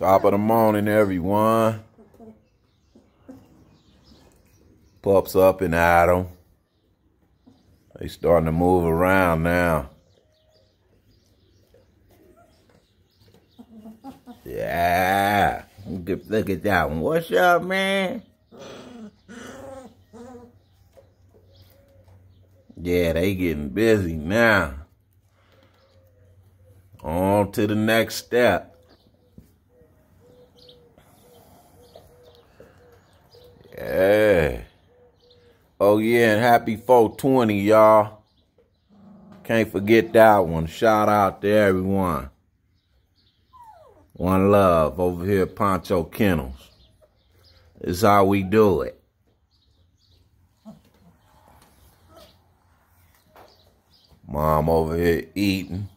Top of the morning, everyone. Pups up and idle. They starting to move around now. Yeah. Look at that one. What's up, man? Yeah, they getting busy now. On to the next step. Oh yeah, and happy 420, y'all. Can't forget that one. Shout out to everyone. One love over here at Poncho Kennels. It's how we do it. Mom over here eating.